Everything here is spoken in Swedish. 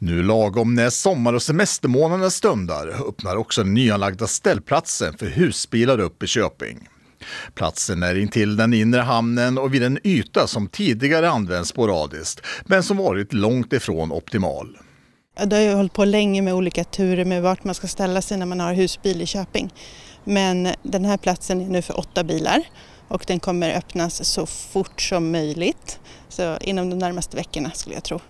Nu lagom när sommar och semestermånaderna stundar öppnar också den nyanlagda ställplatsen för husbilar upp i Köping. Platsen är intill den inre hamnen och vid en yta som tidigare använts sporadiskt men som varit långt ifrån optimal. Det har ju hållit på länge med olika turer med vart man ska ställa sig när man har husbil i Köping. Men den här platsen är nu för åtta bilar och den kommer öppnas så fort som möjligt. Så inom de närmaste veckorna skulle jag tro.